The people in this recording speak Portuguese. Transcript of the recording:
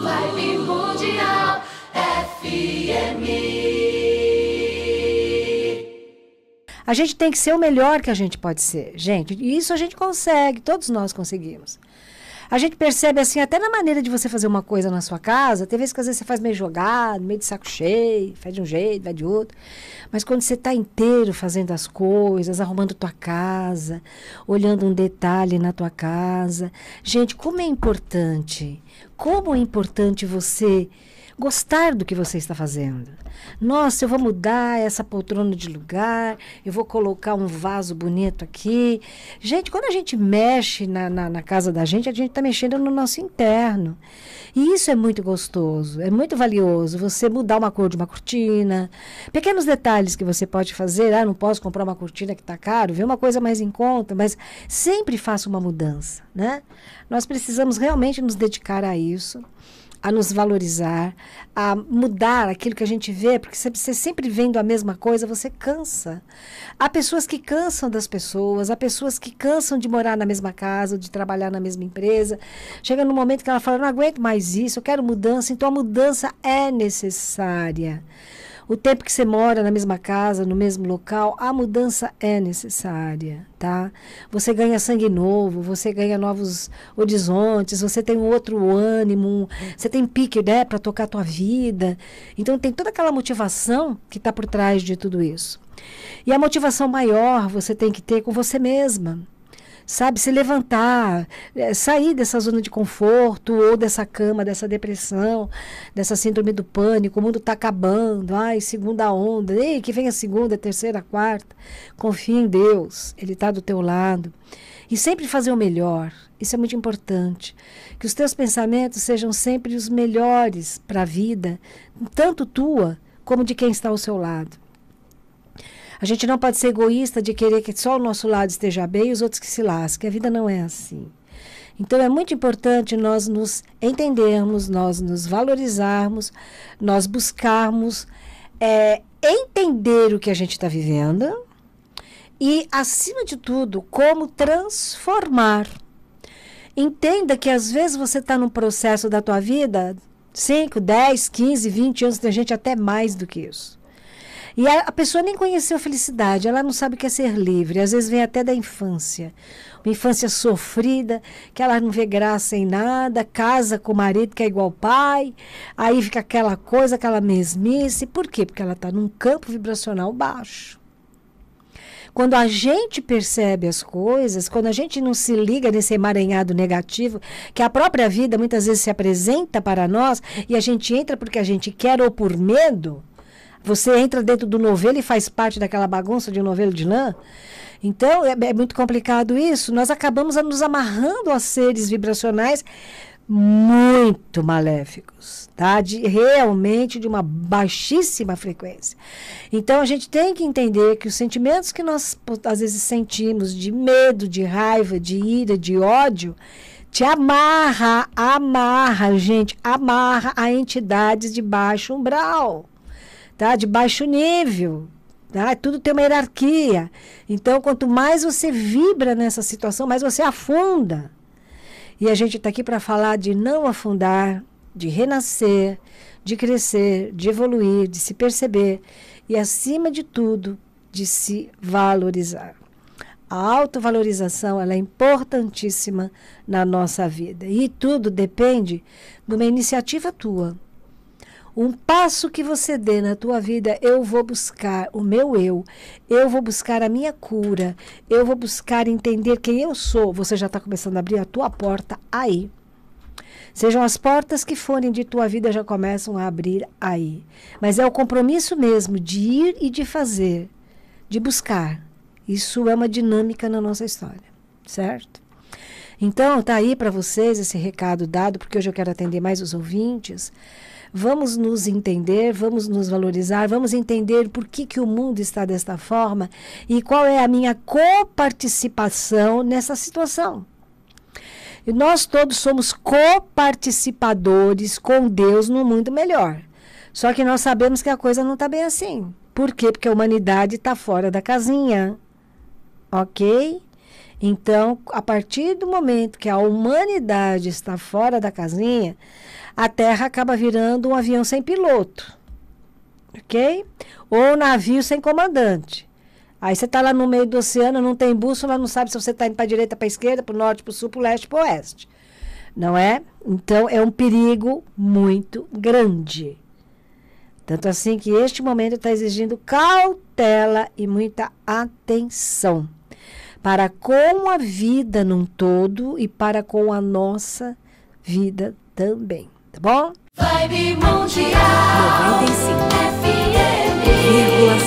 Live Mundial FM. A gente tem que ser o melhor que a gente pode ser, gente. E isso a gente consegue, todos nós conseguimos a gente percebe assim, até na maneira de você fazer uma coisa na sua casa, tem vezes que às vezes você faz meio jogado, meio de saco cheio, faz de um jeito, vai de outro. Mas quando você está inteiro fazendo as coisas, arrumando tua casa, olhando um detalhe na tua casa. Gente, como é importante, como é importante você gostar do que você está fazendo. Nossa, eu vou mudar essa poltrona de lugar, eu vou colocar um vaso bonito aqui. Gente, quando a gente mexe na, na, na casa da gente, a gente está mexendo no nosso interno. E isso é muito gostoso, é muito valioso. Você mudar uma cor de uma cortina, pequenos detalhes que você pode fazer. Ah, não posso comprar uma cortina que está caro, vê uma coisa mais em conta, mas sempre faça uma mudança, né? Nós precisamos realmente nos dedicar a isso a nos valorizar, a mudar aquilo que a gente vê, porque você sempre vendo a mesma coisa, você cansa. Há pessoas que cansam das pessoas, há pessoas que cansam de morar na mesma casa, de trabalhar na mesma empresa. Chega no momento que ela fala: não aguento mais isso, eu quero mudança, então a mudança é necessária o tempo que você mora na mesma casa, no mesmo local, a mudança é necessária, tá? Você ganha sangue novo, você ganha novos horizontes, você tem um outro ânimo, você tem pique, né, para tocar a tua vida. Então tem toda aquela motivação que está por trás de tudo isso. E a motivação maior você tem que ter com você mesma sabe, se levantar, é, sair dessa zona de conforto ou dessa cama, dessa depressão, dessa síndrome do pânico, o mundo está acabando, ai, segunda onda, ei, que a segunda, terceira, quarta. Confia em Deus, Ele está do teu lado. E sempre fazer o melhor, isso é muito importante. Que os teus pensamentos sejam sempre os melhores para a vida, tanto tua como de quem está ao seu lado. A gente não pode ser egoísta de querer que só o nosso lado esteja bem e os outros que se lasquem. A vida não é assim. Então é muito importante nós nos entendermos, nós nos valorizarmos, nós buscarmos é, entender o que a gente está vivendo e, acima de tudo, como transformar. Entenda que às vezes você está num processo da tua vida 5, 10, 15, 20 anos, tem gente até mais do que isso. E a, a, pessoa nem conheceu felicidade, ela não sabe o que é ser livre. Às vezes vem até da infância. Uma infância sofrida, que ela não vê graça em nada, casa com o marido que é igual pai, aí fica aquela coisa, aquela mesmice. Por quê? Porque ela está num campo vibracional baixo. Quando a gente percebe as coisas, quando a gente não se liga nesse emaranhado negativo, que a própria vida muitas vezes se apresenta para nós e a gente entra porque a gente quer ou por medo, você entra dentro do novelo e faz parte daquela bagunça de um novelo de lã. Então, é, é muito complicado isso. Nós acabamos nos amarrando a seres vibracionais muito maléficos, tá? De, realmente de uma baixíssima frequência. Então a gente tem que entender que os sentimentos que nós às vezes sentimos de medo, de raiva, de ira, de ódio, te amarra, amarra, gente, amarra a entidades de baixo umbral tá? de baixo nível. Tá? Tudo tem uma hierarquia. Então, quanto mais você vibra nessa situação, mais você afunda. E a gente está aqui para falar de não afundar, de renascer, de crescer, de evoluir, de se perceber e, acima de tudo, de se valorizar. A autovalorização ela é importantíssima na nossa vida e tudo depende de uma iniciativa tua, um passo que você dê na tua vida, eu vou buscar o meu eu, eu vou buscar a minha cura, eu vou buscar entender quem eu sou. Você já está começando a abrir a tua porta aí. Sejam as portas que forem de tua vida já começam a abrir aí. Mas é o compromisso mesmo de ir e de fazer, de buscar. Isso é uma dinâmica na nossa história, certo? Então, tá aí para vocês esse recado dado, porque hoje eu quero atender mais os ouvintes. Vamos nos entender, vamos nos valorizar, vamos entender por que, que o mundo está desta forma e qual é a minha coparticipação nessa situação. E nós todos somos coparticipadores com Deus no mundo melhor. Só que nós sabemos que a coisa não está bem assim. Por quê? Porque a humanidade está fora da casinha. Ok? Então, a partir do momento que a humanidade está fora da casinha, a Terra acaba virando um avião sem piloto, ok? Ou um navio sem comandante. Aí você está lá no meio do oceano, não tem bússola, não sabe se você está indo para a direita, para a esquerda, para o norte, para o sul, para o leste, para o oeste. Não é? Então, é um perigo muito grande. Tanto assim que este momento está exigindo cautela e muita atenção para com a vida num todo e para com a nossa vida também, tá bom? Vibe Mundial 95 FM